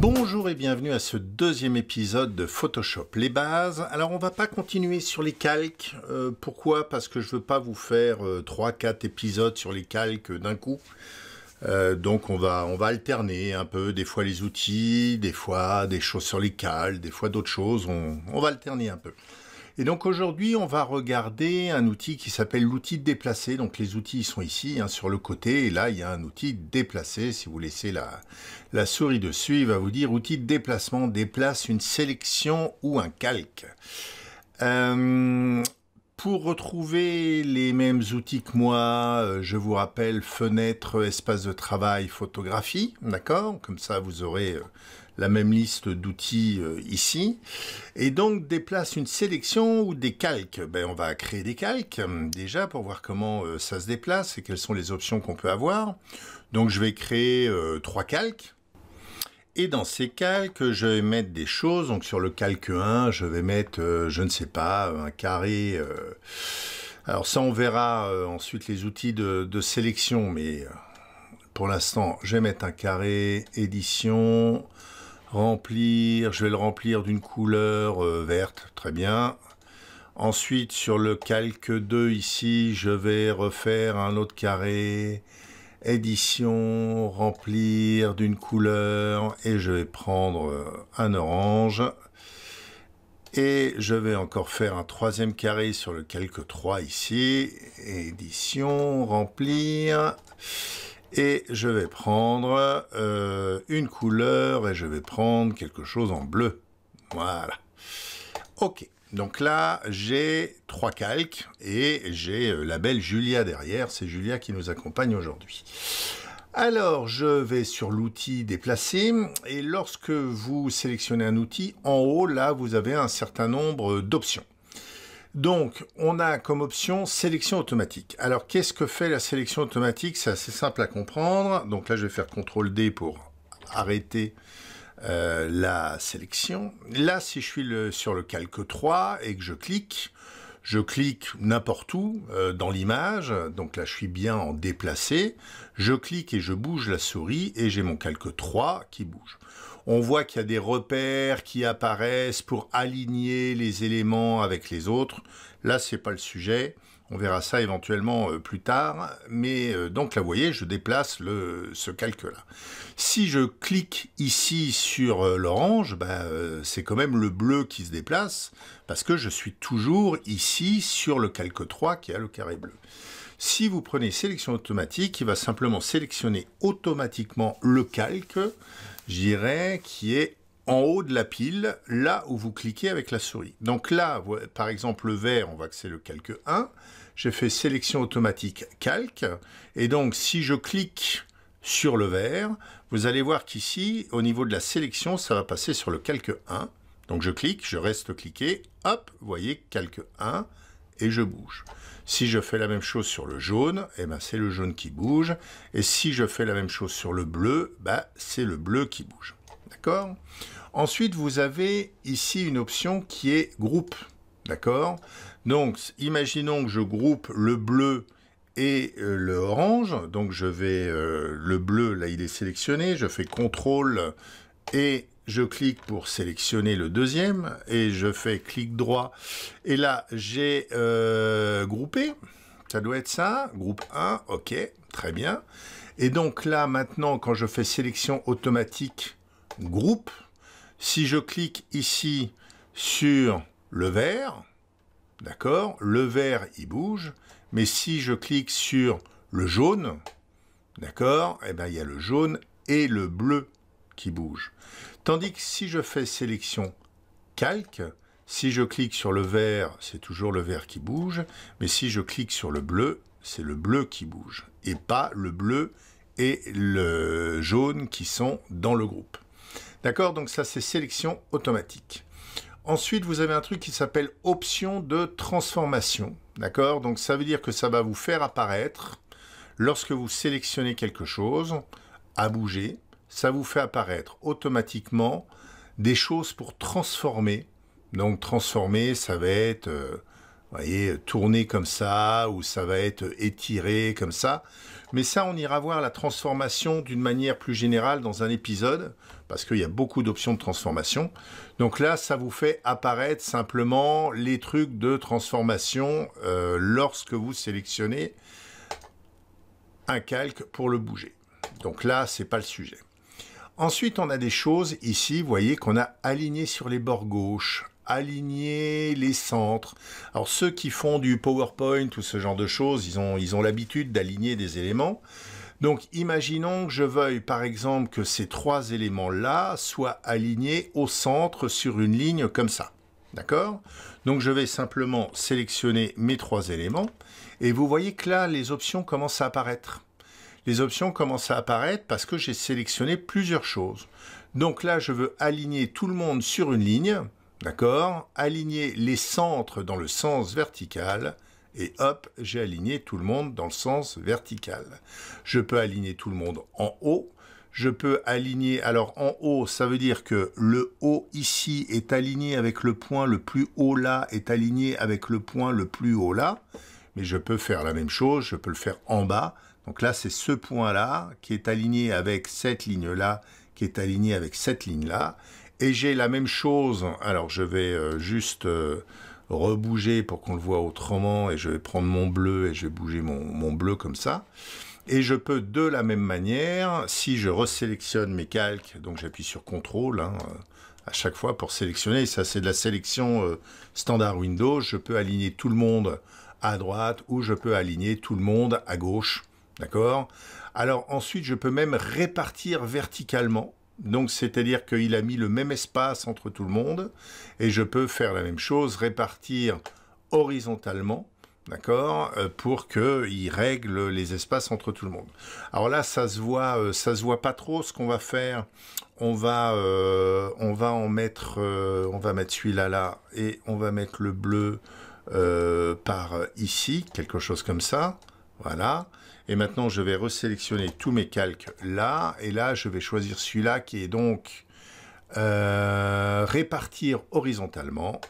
Bonjour et bienvenue à ce deuxième épisode de Photoshop les bases. Alors on va pas continuer sur les calques. Euh, pourquoi Parce que je veux pas vous faire 3-4 euh, épisodes sur les calques d'un coup. Euh, donc on va, on va alterner un peu, des fois les outils, des fois des choses sur les calques, des fois d'autres choses. on, va alterner un peu. Et donc aujourd'hui, on va regarder un outil qui s'appelle l'outil déplacer. Donc les outils sont ici, hein, sur le côté. Et là, il y a un outil déplacer. Si vous laissez la, la souris dessus, il va vous dire outil de déplacement déplace une sélection ou un calque. Euh, pour retrouver les mêmes outils que moi, euh, je vous rappelle fenêtre, espace de travail, photographie, d'accord Comme ça, vous aurez euh, la même liste d'outils euh, ici, et donc déplace une sélection ou des calques. Ben, on va créer des calques euh, déjà pour voir comment euh, ça se déplace et quelles sont les options qu'on peut avoir. Donc je vais créer trois calques. Et dans ces calques, je vais mettre des choses. Donc sur le calque 1, je vais mettre, je ne sais pas, un carré. Alors ça, on verra ensuite les outils de, de sélection. Mais pour l'instant, je vais mettre un carré édition. Remplir, je vais le remplir d'une couleur euh, verte, très bien. Ensuite, sur le calque 2, ici, je vais refaire un autre carré, édition, remplir d'une couleur, et je vais prendre euh, un orange. Et je vais encore faire un troisième carré sur le calque 3 ici, édition, remplir. Et je vais prendre euh, une couleur et je vais prendre quelque chose en bleu. Voilà. Ok. Donc là, j'ai trois calques et j'ai euh, la belle Julia derrière. C'est Julia qui nous accompagne aujourd'hui. Alors, je vais sur l'outil déplacer et lorsque vous sélectionnez un outil, en haut, là, vous avez un certain nombre d'options. Donc, on a comme option sélection automatique. Alors, qu'est-ce que fait la sélection automatique C'est assez simple à comprendre. Donc là, je vais faire CTRL-D pour arrêter euh, la sélection. Là, si je suis sur le calque 3 et que je clique, je clique n'importe où euh, dans l'image, donc là je suis bien en déplacé, je clique et je bouge la souris et j'ai mon calque 3 qui bouge. On voit qu'il y a des repères qui apparaissent pour aligner les éléments avec les autres. Là, c'est pas le sujet. On verra ça éventuellement euh, plus tard, mais donc là vous voyez, je déplace le, ce calque-là. Si je clique ici sur euh, l'orange, ben, euh, c'est quand même le bleu qui se déplace, parce que je suis toujours ici sur le calque 3 qui a le carré bleu. Si vous prenez sélection automatique, il va simplement sélectionner automatiquement le calque, j'irai, qui est en haut de la pile, là où vous cliquez avec la souris. Donc là, par exemple, le vert, on voit que c'est le calque 1 j'ai fait sélection automatique calque. Et donc, si je clique sur le vert, vous allez voir qu'ici, au niveau de la sélection, ça va passer sur le calque 1. Donc je clique, je reste cliqué, hop, vous voyez, calque 1, et je bouge. Si je fais la même chose sur le jaune, eh ben c'est le jaune qui bouge. Et si je fais la même chose sur le bleu, bah, c'est le bleu qui bouge. D'accord Ensuite, vous avez ici une option qui est groupe. D'accord donc, imaginons que je groupe le bleu et l'orange. Euh, le orange. Donc, je vais, euh, le bleu, là, il est sélectionné. Je fais CTRL et je clique pour sélectionner le deuxième. Et je fais clic droit. Et là, j'ai euh, groupé. Ça doit être ça. Groupe 1, OK, très bien. Et donc là, maintenant, quand je fais sélection automatique groupe, si je clique ici sur le vert, D'accord Le vert, il bouge. Mais si je clique sur le jaune, d'accord Eh bien, il y a le jaune et le bleu qui bougent. Tandis que si je fais sélection calque, si je clique sur le vert, c'est toujours le vert qui bouge. Mais si je clique sur le bleu, c'est le bleu qui bouge. Et pas le bleu et le jaune qui sont dans le groupe. D'accord Donc ça, c'est sélection automatique. Ensuite, vous avez un truc qui s'appelle option de transformation. D'accord Donc ça veut dire que ça va vous faire apparaître, lorsque vous sélectionnez quelque chose, à bouger, ça vous fait apparaître automatiquement des choses pour transformer. Donc transformer, ça va être euh, vous voyez, tourner comme ça, ou ça va être étiré comme ça. Mais ça, on ira voir la transformation d'une manière plus générale dans un épisode, parce qu'il y a beaucoup d'options de transformation. Donc là, ça vous fait apparaître simplement les trucs de transformation euh, lorsque vous sélectionnez un calque pour le bouger. Donc là, ce c'est pas le sujet. Ensuite, on a des choses ici, vous voyez, qu'on a aligné sur les bords gauche aligner les centres. Alors ceux qui font du PowerPoint ou ce genre de choses, ils ont ils ont l'habitude d'aligner des éléments. Donc imaginons que je veuille par exemple que ces trois éléments-là soient alignés au centre sur une ligne comme ça. D'accord Donc je vais simplement sélectionner mes trois éléments et vous voyez que là les options commencent à apparaître. Les options commencent à apparaître parce que j'ai sélectionné plusieurs choses. Donc là je veux aligner tout le monde sur une ligne. D'accord Aligner les centres dans le sens vertical et hop, j'ai aligné tout le monde dans le sens vertical. Je peux aligner tout le monde en haut. Je peux aligner, alors en haut, ça veut dire que le haut ici est aligné avec le point le plus haut là, est aligné avec le point le plus haut là. Mais je peux faire la même chose, je peux le faire en bas. Donc là, c'est ce point là qui est aligné avec cette ligne là, qui est aligné avec cette ligne là. Et j'ai la même chose. Alors je vais euh, juste euh, rebouger pour qu'on le voit autrement. Et je vais prendre mon bleu et je vais bouger mon, bleu comme ça. Et je peux de la même manière, si je resélectionne mes calques, donc j'appuie sur CTRL hein, euh, à chaque fois pour sélectionner, ça c'est de la sélection standard Windows, je peux aligner tout le monde à droite ou je peux aligner tout le monde à gauche, d'accord Alors ensuite je peux même répartir verticalement, donc, c'est-à-dire qu'il a mis le même espace entre tout le monde, et je peux faire la même chose, répartir horizontalement, d'accord, euh, pour qu'il règle les espaces entre tout le monde. Alors là, ça se voit, euh, ça se voit pas trop ce qu'on va faire. On va, euh, on va en mettre, on va mettre celui-là là, et on va mettre le bleu par ici, quelque chose comme ça. Voilà. Et maintenant, je vais resélectionner tous mes calques là. Et là, je vais choisir celui-là qui est donc euh, répartir horizontalement.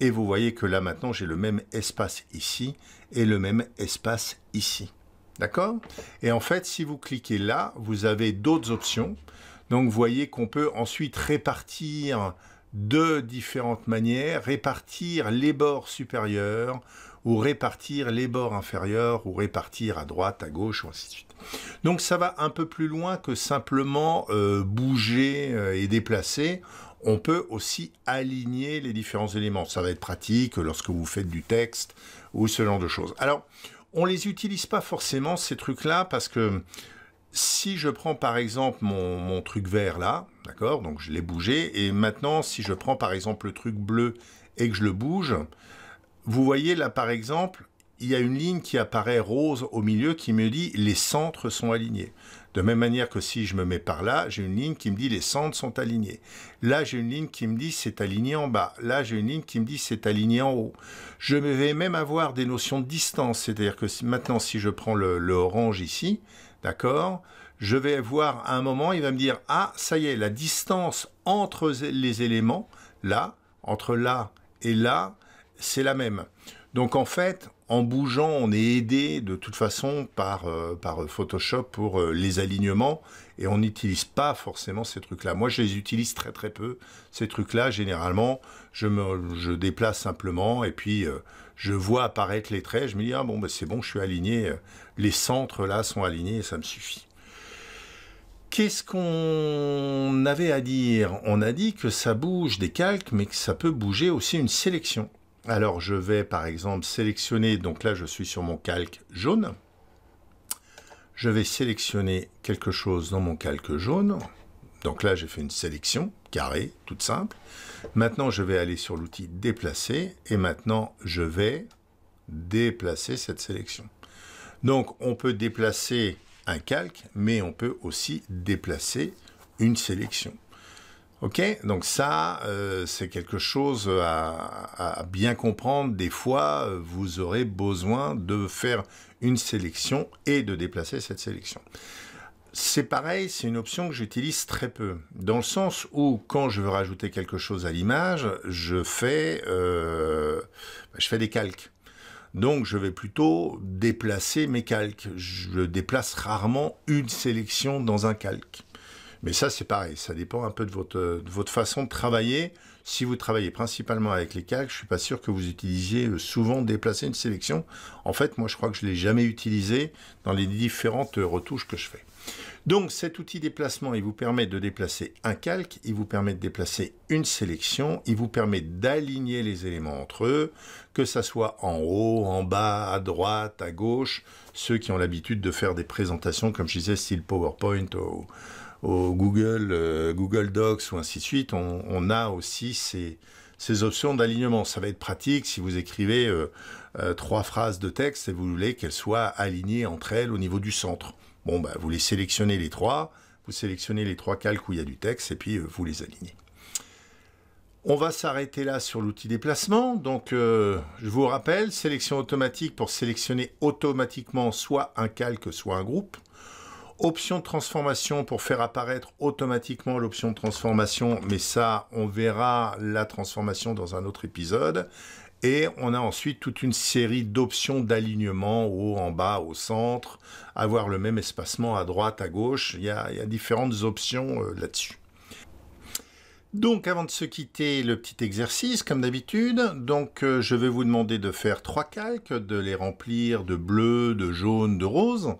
Et vous voyez que là, maintenant, j'ai le même espace ici et le même espace ici. D'accord Et en fait, si vous cliquez là, vous avez d'autres options. Donc, vous voyez qu'on peut ensuite répartir de différentes manières, répartir les bords supérieurs ou répartir les bords inférieurs, ou répartir à droite, à gauche, ou ainsi de suite. Donc ça va un peu plus loin que simplement euh, bouger euh, et déplacer. On peut aussi aligner les différents éléments. Ça va être pratique lorsque vous faites du texte ou ce genre de choses. Alors, on ne les utilise pas forcément ces trucs-là parce que si je prends par exemple mon, mon truc vert là, d'accord, donc je l'ai bougé, et maintenant si je prends par exemple le truc bleu et que je le bouge, vous voyez là par exemple, il y a une ligne qui apparaît rose au milieu qui me dit les centres sont alignés. De même manière que si je me mets par là, j'ai une ligne qui me dit les centres sont alignés. Là, j'ai une ligne qui me dit c'est aligné en bas. Là, j'ai une ligne qui me dit c'est aligné en haut. Je vais même avoir des notions de distance. C'est-à-dire que maintenant, si je prends le, orange ici, d'accord, je vais voir à un moment, il va me dire ah, ça y est, la distance entre les éléments, là, entre là et là, c'est la même. Donc en fait, en bougeant, on est aidé de toute façon par, euh, euh, Photoshop pour euh, les alignements et on n'utilise pas forcément ces trucs-là. Moi, je les utilise très très peu. Ces trucs-là, généralement, je déplace simplement et puis je vois apparaître les traits. Je me dis, ah bon, ben, c'est bon, je suis aligné. Les centres là sont alignés et ça me suffit. Qu'est-ce qu'on avait à dire On a dit que ça bouge des calques, mais que ça peut bouger aussi une sélection. Alors je vais par exemple sélectionner, donc là je suis sur mon calque jaune. Je vais sélectionner quelque chose dans mon calque jaune. Donc là j'ai fait une sélection carrée, toute simple. Maintenant je vais aller sur l'outil déplacer et maintenant je vais déplacer cette sélection. Donc on peut déplacer un calque, mais on peut aussi déplacer une sélection. Ok, donc ça, euh, c'est quelque chose à, bien comprendre. Des fois, euh, vous aurez besoin de faire une sélection et de déplacer cette sélection. C'est pareil, c'est une option que j'utilise très peu, dans le sens où quand je veux rajouter quelque chose à l'image, je euh, je fais des calques. Donc je vais plutôt déplacer mes calques. Je déplace rarement une sélection dans un calque. Mais ça, c'est pareil, ça dépend un peu de votre, façon de travailler. Si vous travaillez principalement avec les calques, je suis pas sûr que vous utilisiez euh, souvent déplacer une sélection. En fait, moi, je crois que je ne l'ai jamais utilisé dans les différentes euh, retouches que je fais. Donc cet outil déplacement, il vous permet de déplacer un calque, il vous permet de déplacer une sélection, il vous permet d'aligner les éléments entre eux, que ça soit en haut, en bas, à droite, à gauche, ceux qui ont l'habitude de faire des présentations, comme je disais, style PowerPoint ou, au Google, euh, Google Docs ou ainsi de suite, on, a aussi ces, options d'alignement. Ça va être pratique si vous écrivez euh, euh, trois phrases de texte et vous voulez qu'elles soient alignées entre elles au niveau du centre. Bon, bah, vous les sélectionnez les trois, vous sélectionnez les trois calques où il y a du texte et puis vous les alignez. On va s'arrêter là sur l'outil déplacement. Donc, je vous rappelle, sélection automatique pour sélectionner automatiquement soit un calque, soit un groupe. Option de transformation pour faire apparaître automatiquement l'option de transformation, mais ça, on verra la transformation dans un autre épisode. Et on a ensuite toute une série d'options d'alignement, haut, en bas, au centre, avoir le même espacement à droite, à gauche. Il y a, différentes options euh, là-dessus. Donc avant de se quitter, le petit exercice comme d'habitude. Donc euh, je vais vous demander de faire trois calques, de les remplir de bleu, de jaune, de rose.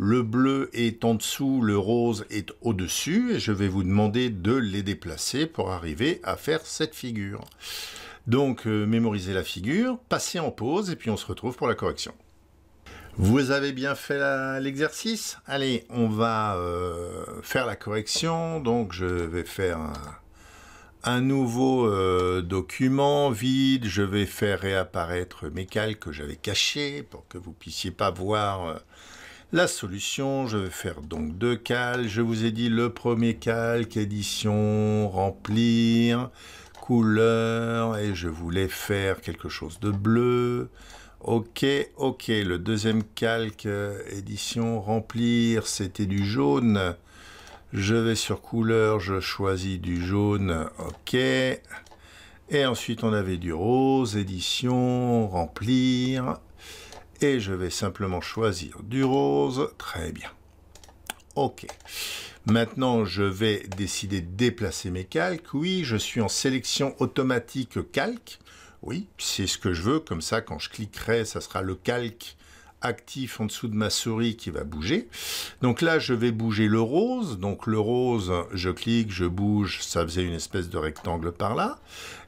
Le bleu est en dessous, le rose est au-dessus, et je vais vous demander de les déplacer pour arriver à faire cette figure. Donc, euh, mémorisez la figure, passez en pause, et puis on se retrouve pour la correction. Vous avez bien fait l'exercice Allez, on va euh, faire la correction. Donc, je vais faire un, nouveau euh, document vide. Je vais faire réapparaître mes calques que j'avais cachés pour que vous puissiez pas voir... La solution, je vais faire donc deux calques. Je vous ai dit le premier calque, édition, remplir, couleur, et je voulais faire quelque chose de bleu. Ok, ok, le deuxième calque, édition, remplir, c'était du jaune. Je vais sur couleur, je choisis du jaune, ok. Et ensuite, on avait du rose, édition, remplir, et je vais simplement choisir du rose. Très bien. OK. Maintenant, je vais décider de déplacer mes calques. Oui, je suis en sélection automatique calque. Oui, c'est ce que je veux. Comme ça, quand je cliquerai, ça sera le calque actif en dessous de ma souris qui va bouger. Donc là, je vais bouger le rose. Donc le rose, je clique, je bouge, ça faisait une espèce de rectangle par là.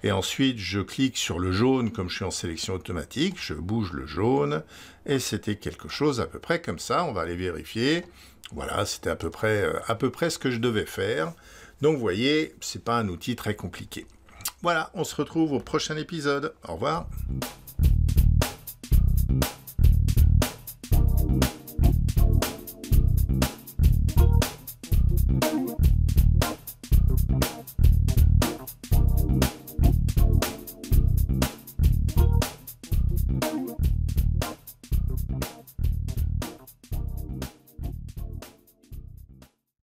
Et ensuite, je clique sur le jaune comme je suis en sélection automatique. Je bouge le jaune et c'était quelque chose à peu près comme ça. On va aller vérifier. Voilà, c'était à peu près, euh, à peu près ce que je devais faire. Donc vous voyez, c'est pas un outil très compliqué. Voilà, on se retrouve au prochain épisode. Au revoir.